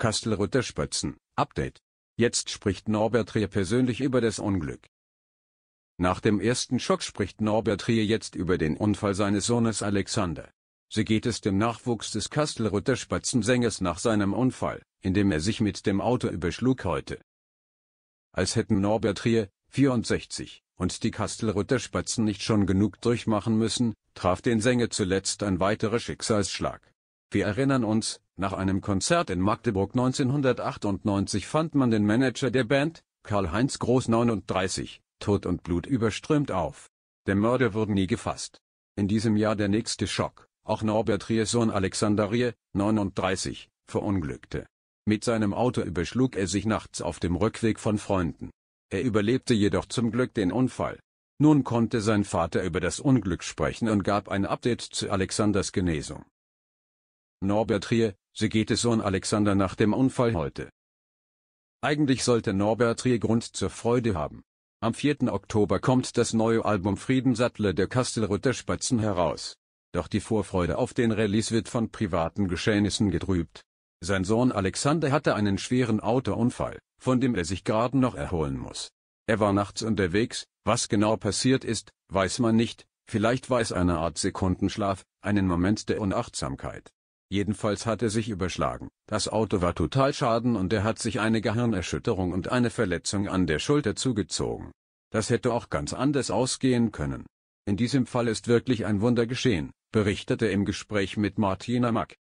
Kastelrütter Spötzen, Update. Jetzt spricht Norbert Trier persönlich über das Unglück. Nach dem ersten Schock spricht Norbert Trier jetzt über den Unfall seines Sohnes Alexander. So geht es dem Nachwuchs des Kastelrütter Spatzensängers nach seinem Unfall, in dem er sich mit dem Auto überschlug heute. Als hätten Norbert Trier, 64, und die Kastelrütter Spatzen nicht schon genug durchmachen müssen, traf den Sänger zuletzt ein weiterer Schicksalsschlag. Wir erinnern uns, nach einem Konzert in Magdeburg 1998 fand man den Manager der Band, Karl-Heinz Groß 39, tot und blutüberströmt auf. Der Mörder wurde nie gefasst. In diesem Jahr der nächste Schock, auch Norbert Ries Sohn Alexander Rier, 39, verunglückte. Mit seinem Auto überschlug er sich nachts auf dem Rückweg von Freunden. Er überlebte jedoch zum Glück den Unfall. Nun konnte sein Vater über das Unglück sprechen und gab ein Update zu Alexanders Genesung. Norbert Rie, Sie geht Segetes Sohn Alexander nach dem Unfall heute. Eigentlich sollte Norbert Rie Grund zur Freude haben. Am 4. Oktober kommt das neue Album Frieden der Kastelrütter Spatzen heraus. Doch die Vorfreude auf den Release wird von privaten Geschehnissen getrübt. Sein Sohn Alexander hatte einen schweren Autounfall, von dem er sich gerade noch erholen muss. Er war nachts unterwegs, was genau passiert ist, weiß man nicht, vielleicht war es eine Art Sekundenschlaf, einen Moment der Unachtsamkeit. Jedenfalls hat er sich überschlagen. Das Auto war total schaden und er hat sich eine Gehirnerschütterung und eine Verletzung an der Schulter zugezogen. Das hätte auch ganz anders ausgehen können. In diesem Fall ist wirklich ein Wunder geschehen, berichtete im Gespräch mit Martina Mack.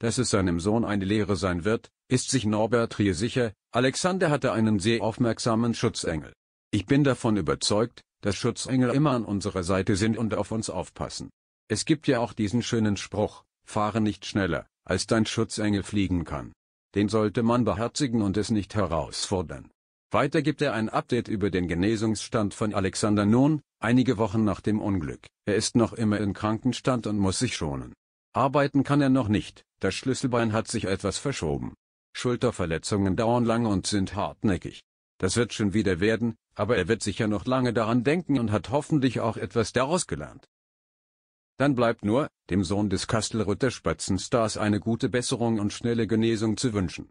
Dass es seinem Sohn eine Lehre sein wird, ist sich Norbert Rie sicher, Alexander hatte einen sehr aufmerksamen Schutzengel. Ich bin davon überzeugt, dass Schutzengel immer an unserer Seite sind und auf uns aufpassen. Es gibt ja auch diesen schönen Spruch, Fahre nicht schneller, als dein Schutzengel fliegen kann. Den sollte man beherzigen und es nicht herausfordern. Weiter gibt er ein Update über den Genesungsstand von Alexander Nun, einige Wochen nach dem Unglück. Er ist noch immer in Krankenstand und muss sich schonen. Arbeiten kann er noch nicht, das Schlüsselbein hat sich etwas verschoben. Schulterverletzungen dauern lange und sind hartnäckig. Das wird schon wieder werden, aber er wird sicher noch lange daran denken und hat hoffentlich auch etwas daraus gelernt. Dann bleibt nur, dem Sohn des Kastelrütter Spatzenstars eine gute Besserung und schnelle Genesung zu wünschen